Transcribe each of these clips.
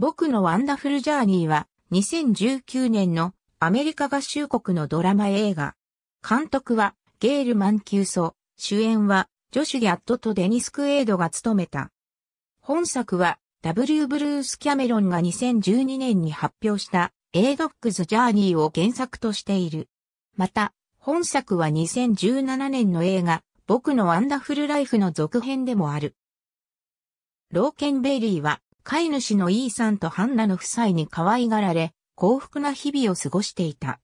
僕のワンダフルジャーニーは2019年のアメリカ合衆国のドラマ映画。監督はゲール・マンキューソ、主演はジョシュ・ギャットとデニス・クエードが務めた。本作は W. ブルース・キャメロンが2012年に発表した A・ ドックズ・ジャーニーを原作としている。また、本作は2017年の映画、僕のワンダフルライフの続編でもある。ローケンベリーは飼い主のイーさんとハンナの夫妻に可愛がられ、幸福な日々を過ごしていた。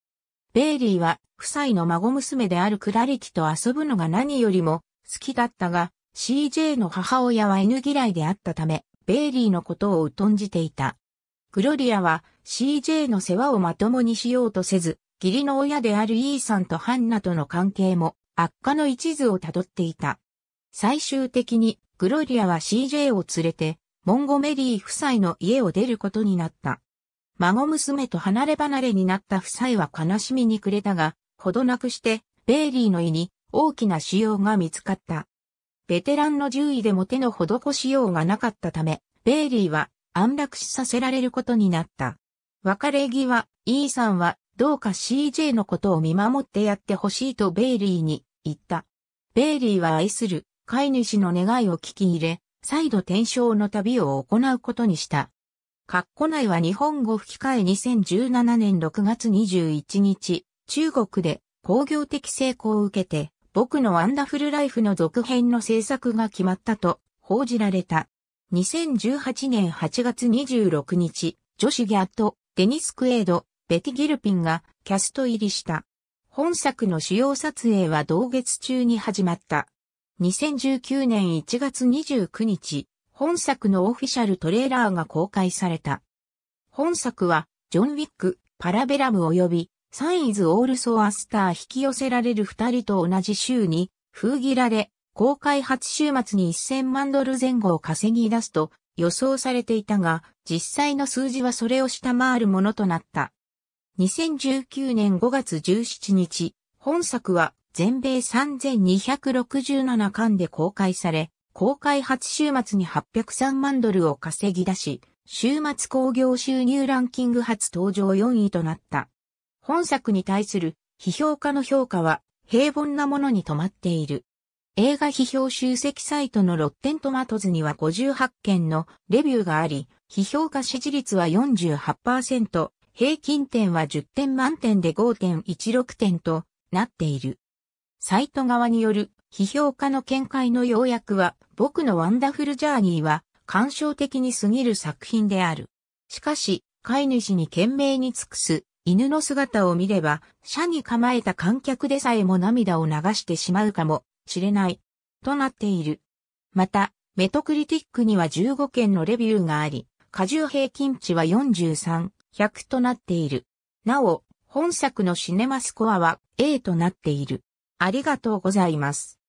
ベイリーは、夫妻の孫娘であるクラリティと遊ぶのが何よりも好きだったが、CJ の母親は犬嫌いであったため、ベイリーのことを疎んじていた。グロリアは CJ の世話をまともにしようとせず、義理の親であるイーさんとハンナとの関係も悪化の一途をたどっていた。最終的にグロリアは CJ を連れてモンゴメリー夫妻の家を出ることになった。孫娘と離れ離れになった夫妻は悲しみに暮れたが、ほどなくして、ベイリーの胃に大きな腫瘍が見つかった。ベテランの獣医でも手の施しようがなかったため、ベイリーは安楽死させられることになった。別れ際、E さんはどうか CJ のことを見守ってやってほしいとベイリーに言った。ベイリーは愛する飼い主の願いを聞き入れ、再度転生の旅を行うことにした。カッコ内は日本語吹き替え2017年6月21日、中国で工業的成功を受けて、僕のワンダフルライフの続編の制作が決まったと報じられた。2018年8月26日、ジョシュ・ギャット、デニス・クエード、ベティ・ギルピンがキャスト入りした。本作の主要撮影は同月中に始まった。2019年1月29日、本作のオフィシャルトレーラーが公開された。本作は、ジョン・ウィック、パラベラム及び、サインズ・オール・ソー・アスター引き寄せられる二人と同じ週に、封切られ、公開初週末に1000万ドル前後を稼ぎ出すと予想されていたが、実際の数字はそれを下回るものとなった。2019年5月17日、本作は全米3267巻で公開され、公開初週末に803万ドルを稼ぎ出し、週末興行収入ランキング初登場4位となった。本作に対する批評家の評価は平凡なものに止まっている。映画批評集積サイトのロッテントマトズには58件のレビューがあり、批評家支持率は48%、平均点は10点満点で5.16点となっている。サイト側による批評家の見解の要約は、僕のワンダフルジャーニーは、感傷的に過ぎる作品である。しかし、飼い主に懸命に尽くす犬の姿を見れば、車に構えた観客でさえも涙を流してしまうかもしれない、となっている。また、メトクリティックには15件のレビューがあり、過重平均値は43、100となっている。なお、本作のシネマスコアは A となっている。ありがとうございます。